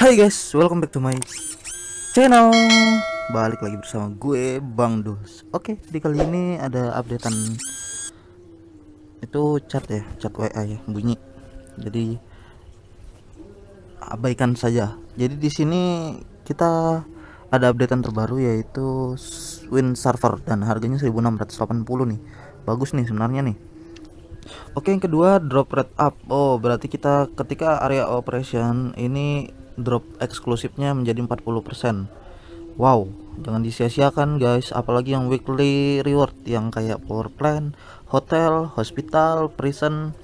Hai guys, welcome back to my channel Balik lagi bersama gue, Bang Dus Oke, di kali ini ada updatean Itu chat ya, chat WA ya, bunyi Jadi Abaikan saja Jadi di sini kita ada updatean terbaru yaitu Win Server Dan harganya 1680 nih Bagus nih sebenarnya nih Oke yang kedua drop rate up Oh berarti kita ketika area operation ini drop eksklusifnya menjadi 40%. Wow, jangan disia-siakan guys, apalagi yang weekly reward yang kayak power plan, hotel, hospital, prison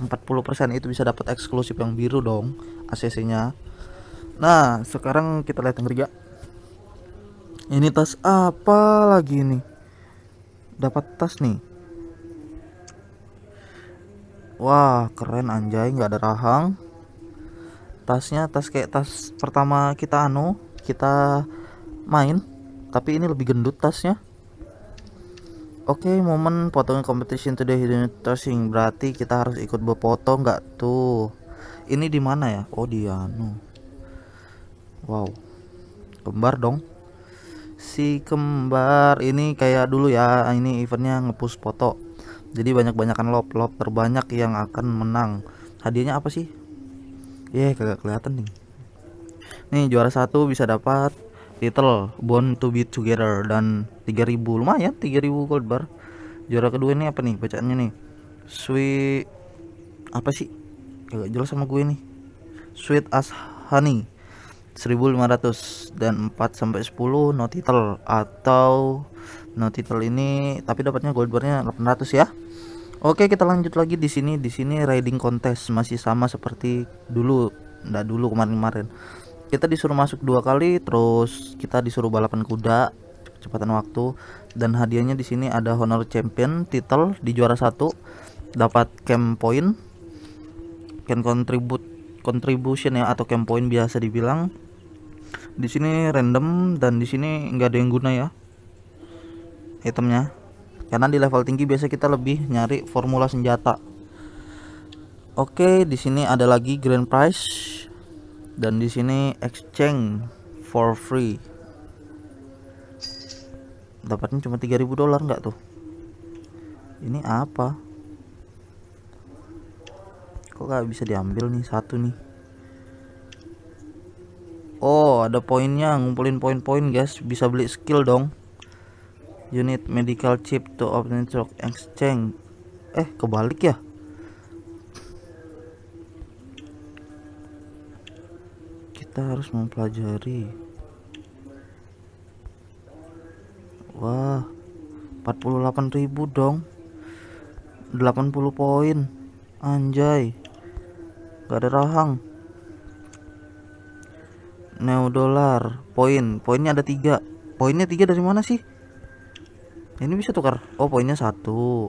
40% itu bisa dapat eksklusif yang biru dong ACC-nya. Nah, sekarang kita lihat yang ketiga. Ini tas apa lagi ini? Dapat tas nih. Wah, keren anjay, nggak ada rahang tasnya tas kayak tas pertama kita anu kita main tapi ini lebih gendut tasnya oke okay, momen potongan competition today hidden tossing berarti kita harus ikut berpotong nggak tuh ini di mana ya oh di anu wow kembar dong si kembar ini kayak dulu ya ini eventnya ngepus foto jadi banyak-banyakan lop lop terbanyak yang akan menang hadiahnya apa sih ya yeah, kagak kelihatan nih nih juara satu bisa dapat title Born to be Together dan 3000 lumayan 3000 gold bar juara kedua ini apa nih bacaannya nih sweet apa sih kagak jelas sama gue nih sweet as honey 1500 dan 4 sampai 10 no title atau no title ini tapi dapatnya gold bar barnya 800 ya Oke, kita lanjut lagi di sini. Di sini riding contest masih sama seperti dulu. ndak dulu kemarin-kemarin. Kita disuruh masuk dua kali, terus kita disuruh balapan kuda kecepatan waktu dan hadiahnya di sini ada honor champion title di juara satu dapat camp point can contribute contribution ya atau camp point biasa dibilang di sini random dan di sini nggak ada yang guna ya itemnya karena di level tinggi biasa kita lebih nyari formula senjata oke di sini ada lagi grand prize dan di sini exchange for free dapatnya cuma 3000 dolar enggak tuh ini apa kok nggak bisa diambil nih satu nih oh ada poinnya ngumpulin poin-poin guys bisa beli skill dong Unit medical chip to open truck exchange eh kebalik ya kita harus mempelajari wah 48.000 dong 80 poin anjay gak ada rahang neo dolar poin poinnya ada tiga poinnya tiga dari mana sih ini bisa tukar oh poinnya satu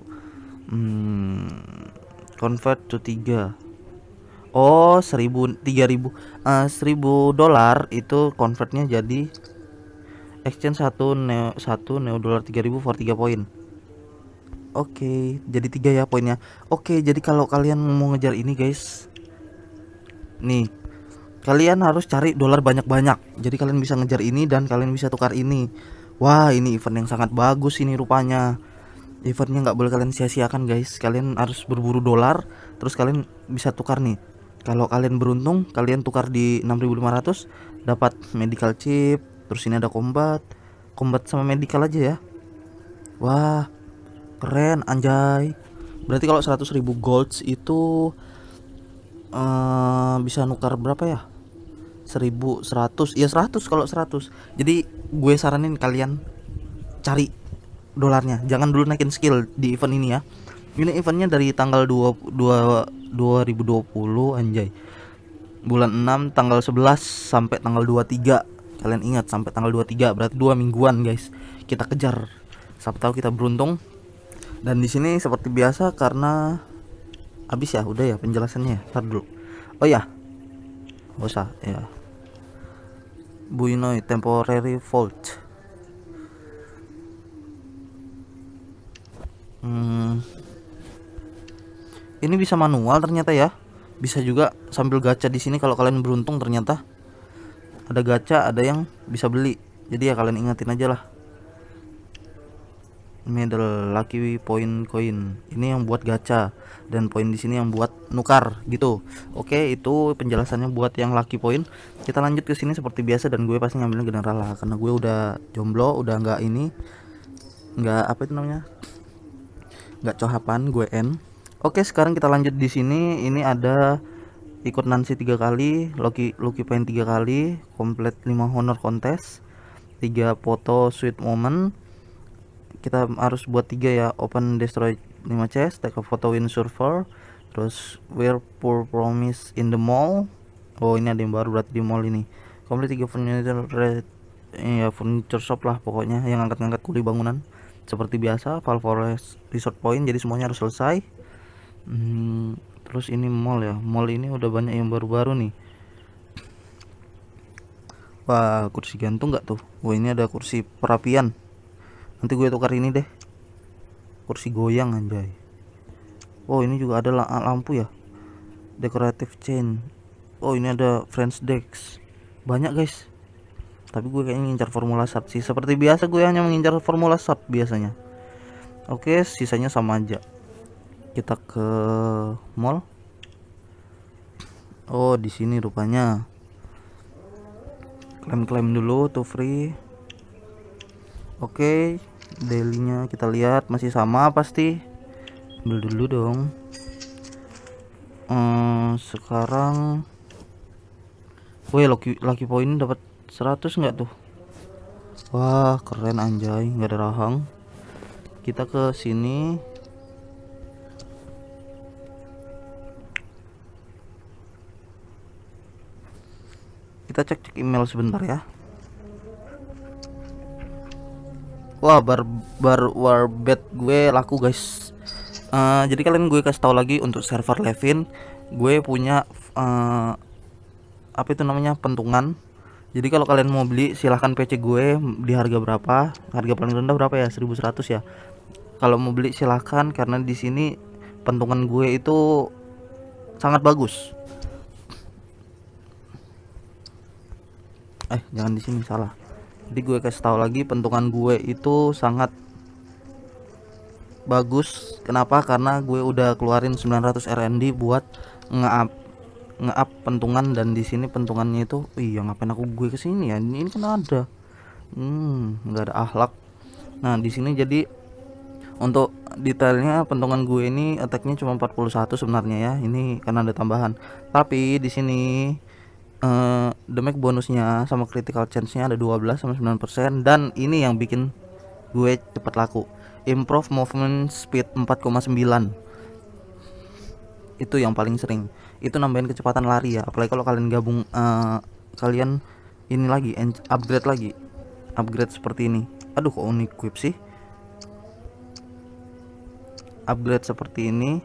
hmm, convert to tiga oh seribu tiga ribu eh, seribu dolar itu convertnya jadi exchange satu neo satu neo dolar tiga ribu for tiga poin oke okay, jadi tiga ya poinnya oke okay, jadi kalau kalian mau ngejar ini guys nih kalian harus cari dolar banyak-banyak jadi kalian bisa ngejar ini dan kalian bisa tukar ini wah ini event yang sangat bagus ini rupanya eventnya nggak boleh kalian sia-siakan guys kalian harus berburu dolar terus kalian bisa tukar nih kalau kalian beruntung kalian tukar di 6500 dapat medical chip terus ini ada combat combat sama medical aja ya wah keren anjay berarti kalau 100.000 golds itu uh, bisa nukar berapa ya 1000 100 ya 100 kalau 100 jadi gue saranin kalian cari dolarnya jangan dulu naikin skill di event ini ya ini eventnya dari tanggal 2, 2 2020 anjay bulan 6 tanggal 11 sampai tanggal 23 kalian ingat sampai tanggal 23 berarti dua mingguan guys kita kejar siapa tahu kita beruntung dan di sini seperti biasa karena habis ya udah ya penjelasannya ya. ntar dulu oh ya nggak usah ya Buinoy temporary fault hmm. ini bisa manual ternyata ya bisa juga sambil gacha di sini kalau kalian beruntung ternyata ada gacha ada yang bisa beli jadi ya kalian ingatin aja lah medal lucky point coin ini yang buat gacha dan poin di sini yang buat nukar gitu oke itu penjelasannya buat yang lucky point kita lanjut ke sini seperti biasa dan gue pasti ngambilnya general lah karena gue udah jomblo udah nggak ini nggak apa itu namanya nggak cohapan gue n oke sekarang kita lanjut di sini ini ada ikut Nancy tiga kali, Loki Loki point tiga kali, komplit lima honor kontes, tiga foto sweet moment, kita harus buat tiga ya open destroy 5 chest take a photo in server terus where poor promise in the mall oh ini ada yang baru berarti di mall ini komplit tiga furniture red ya furniture shop lah pokoknya yang angkat-angkat kuli bangunan seperti biasa fall Forest Resort Point jadi semuanya harus selesai hmm, terus ini mall ya mall ini udah banyak yang baru-baru nih wah kursi gantung nggak tuh wah ini ada kursi perapian nanti gue tukar ini deh kursi goyang anjay oh ini juga ada lampu ya decorative chain oh ini ada French decks banyak guys tapi gue kayaknya ngincar formula sub sih seperti biasa gue hanya mengincar formula sub biasanya oke sisanya sama aja kita ke mall oh di sini rupanya klaim-klaim dulu tuh free Oke, dailynya kita lihat masih sama pasti. Ambil dulu dong. Hmm, sekarang Woi, lucky, lucky point dapat 100 nggak tuh? Wah, keren anjay, nggak ada rahang. Kita ke sini. Kita cek-cek email sebentar ya. wah bar bar war bed gue laku guys uh, jadi kalian gue kasih tahu lagi untuk server Levin gue punya uh, apa itu namanya pentungan jadi kalau kalian mau beli silahkan PC gue di harga berapa harga paling rendah berapa ya 1100 ya kalau mau beli silahkan karena di sini pentungan gue itu sangat bagus eh jangan di sini salah jadi gue kasih tahu lagi pentungan gue itu sangat bagus kenapa karena gue udah keluarin 900 RND buat nge-up nge pentungan dan di sini pentungannya itu iya ngapain aku gue kesini ya ini, ini kan ada hmm nggak ada akhlak. nah di sini jadi untuk detailnya pentungan gue ini attacknya cuma 41 sebenarnya ya ini karena ada tambahan tapi di sini uh, the bonusnya sama critical chance-nya ada 12 sama 9% dan ini yang bikin gue cepat laku. Improve movement speed 4,9. Itu yang paling sering. Itu nambahin kecepatan lari ya, apalagi kalau kalian gabung uh, kalian ini lagi upgrade lagi. Upgrade seperti ini. Aduh kok unik sih. Upgrade seperti ini.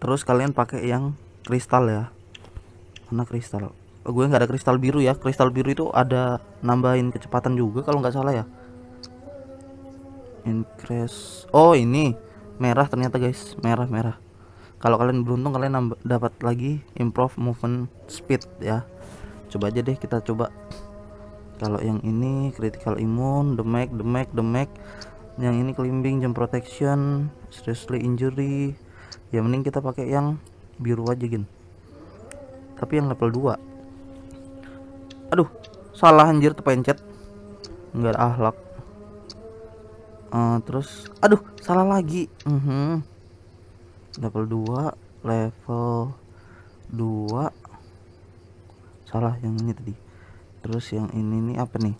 Terus kalian pakai yang kristal ya mana kristal oh, gue nggak ada kristal biru ya kristal biru itu ada nambahin kecepatan juga kalau nggak salah ya increase oh ini merah ternyata guys merah merah kalau kalian beruntung kalian dapat lagi improve movement speed ya coba aja deh kita coba kalau yang ini critical immune damage damage damage yang ini climbing jump protection seriously injury ya mending kita pakai yang biru aja gini tapi yang level 2 aduh salah anjir terpencet nggak enggak ahlak uh, eh, terus aduh salah lagi uh mhm. -huh. level 2 level 2 salah yang ini tadi terus yang ini nih apa nih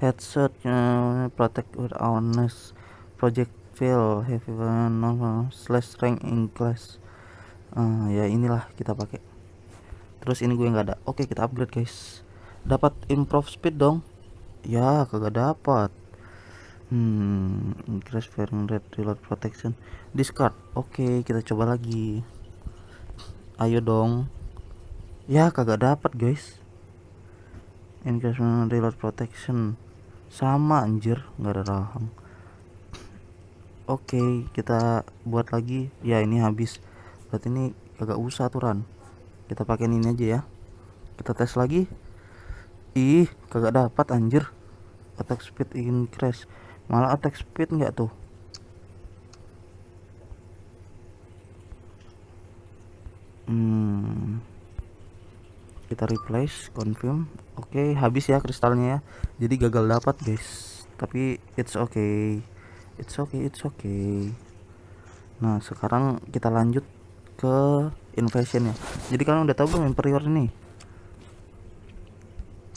headset uh, eh, protect with awareness project fail heavy eh, normal slash rank in class uh, ya inilah kita pakai terus ini gue nggak ada oke kita upgrade guys dapat improve speed dong ya kagak dapat hmm increase firing rate reload protection discard oke kita coba lagi ayo dong ya kagak dapat guys increase firing reload protection sama anjir nggak ada rahang oke kita buat lagi ya ini habis berarti ini kagak usah aturan kita pakai ini aja ya kita tes lagi ih kagak dapat anjir attack speed increase malah attack speed nggak tuh hmm kita replace confirm oke okay, habis ya kristalnya ya jadi gagal dapat guys tapi it's okay it's okay it's okay nah sekarang kita lanjut ke ya jadi kalian udah tahu belum Imperior ini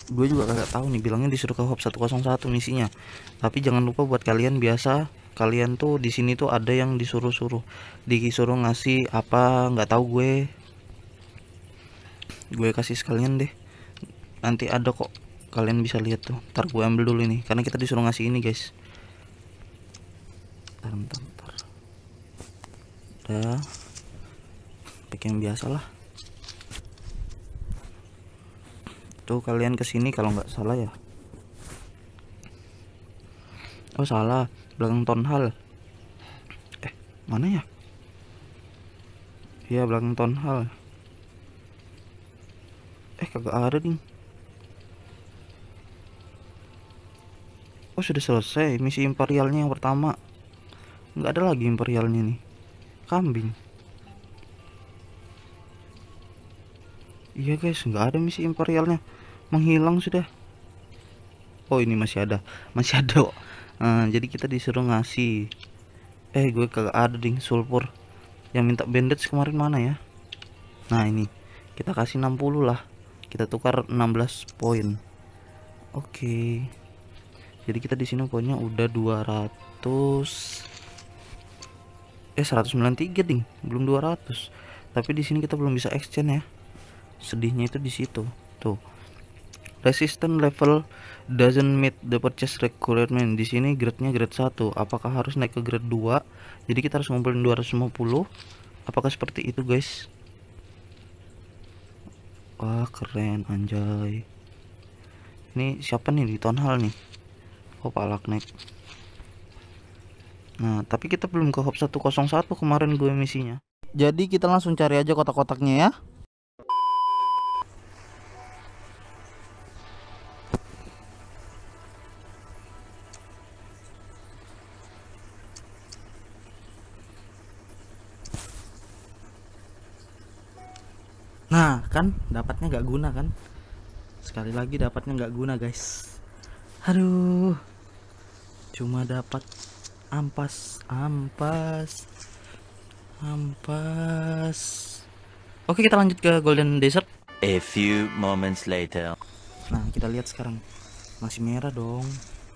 gue juga kagak tahu nih bilangnya disuruh ke Hop 101 misinya tapi jangan lupa buat kalian biasa kalian tuh di sini tuh ada yang disuruh-suruh disuruh ngasih apa nggak tahu gue gue kasih sekalian deh nanti ada kok kalian bisa lihat tuh ntar gue ambil dulu ini karena kita disuruh ngasih ini guys ntar ntar ntar udah kayak yang biasa lah tuh kalian kesini kalau nggak salah ya oh salah belakang tonhal eh mana ya iya belakang tonhal eh kagak ada nih oh sudah selesai misi imperialnya yang pertama nggak ada lagi imperialnya nih kambing iya guys nggak ada misi imperialnya menghilang sudah oh ini masih ada masih ada uh, jadi kita disuruh ngasih eh gue kagak ada ding sulfur yang minta bandage kemarin mana ya nah ini kita kasih 60 lah kita tukar 16 poin oke okay. jadi kita di sini poinnya udah 200 eh 193 ding belum 200 tapi di sini kita belum bisa exchange ya sedihnya itu di situ tuh resisten level doesn't meet the purchase requirement di sini grade-nya grade 1 apakah harus naik ke grade 2 jadi kita harus ngumpulin 250 apakah seperti itu guys wah keren anjay ini siapa nih di town hall nih oh pak laknek nah tapi kita belum ke hop 101 kemarin gue misinya jadi kita langsung cari aja kotak-kotaknya ya nah kan dapatnya nggak guna kan sekali lagi dapatnya nggak guna guys aduh cuma dapat ampas ampas ampas oke kita lanjut ke golden desert a few moments later nah kita lihat sekarang masih merah dong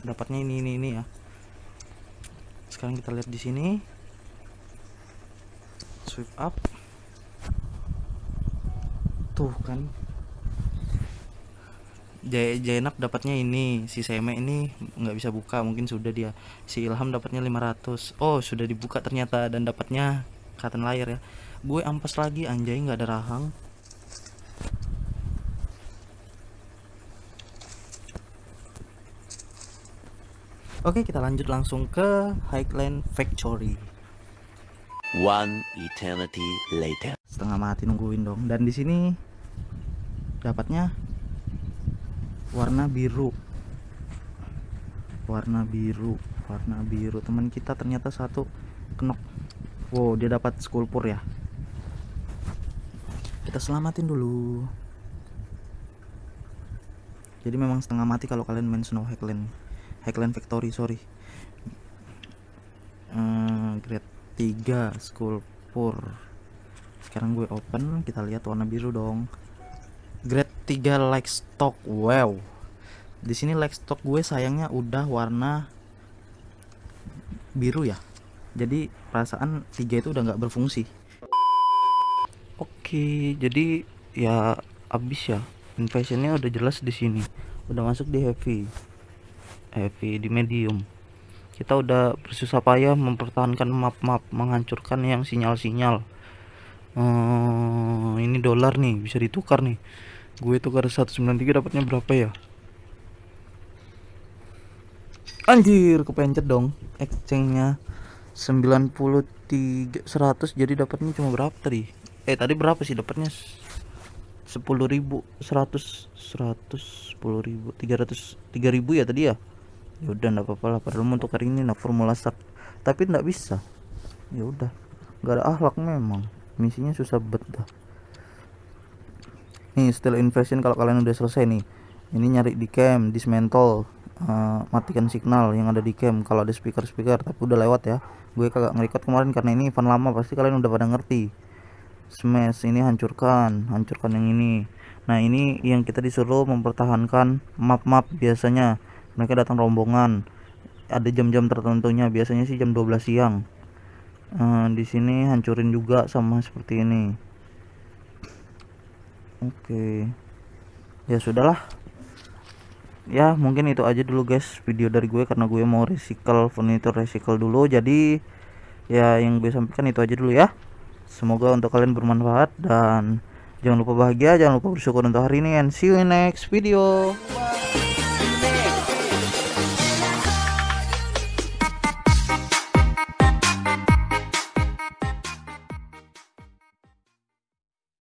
dapatnya ini ini ini ya sekarang kita lihat di sini sweep up tuh kan Jainab dapatnya ini si Seme ini nggak bisa buka mungkin sudah dia si Ilham dapatnya 500 oh sudah dibuka ternyata dan dapatnya katen layar ya gue ampas lagi anjay nggak ada rahang Oke kita lanjut langsung ke Highland Factory One eternity later. Setengah mati nungguin dong. Dan di sini dapatnya warna biru warna biru warna biru teman kita ternyata satu kenok wow dia dapat skulpur ya kita selamatin dulu jadi memang setengah mati kalau kalian main snow hackland hackland victory. sorry hmm, grade 3 skulpur sekarang gue open kita lihat warna biru dong grade 3 stock wow di sini like stock gue sayangnya udah warna biru ya jadi perasaan tiga itu udah nggak berfungsi oke jadi ya abis ya investasinya udah jelas di sini udah masuk di heavy heavy di medium kita udah bersusah payah mempertahankan map-map menghancurkan yang sinyal-sinyal hmm, ini dolar nih bisa ditukar nih gue tukar 193 dapatnya berapa ya anjir kepencet dong exchange-nya 93 100 jadi dapatnya cuma berapa tadi eh tadi berapa sih dapatnya 10.000 100 100 10.000 300 3.000 ya tadi ya ya udah enggak apa-apa lah padahal mau tukar ini nah formula start tapi enggak bisa ya udah enggak ada akhlak memang misinya susah betah nih still invasion kalau kalian udah selesai nih ini nyari di cam dismantle uh, matikan signal yang ada di cam kalau ada speaker speaker tapi udah lewat ya gue kagak ngelikat kemarin karena ini event lama pasti kalian udah pada ngerti smash ini hancurkan hancurkan yang ini nah ini yang kita disuruh mempertahankan map-map biasanya mereka datang rombongan ada jam-jam tertentunya biasanya sih jam 12 siang uh, di sini hancurin juga sama seperti ini oke okay. ya sudahlah ya mungkin itu aja dulu guys video dari gue karena gue mau recycle furniture recycle dulu jadi ya yang gue sampaikan itu aja dulu ya semoga untuk kalian bermanfaat dan jangan lupa bahagia jangan lupa bersyukur untuk hari ini and see you in next video wow.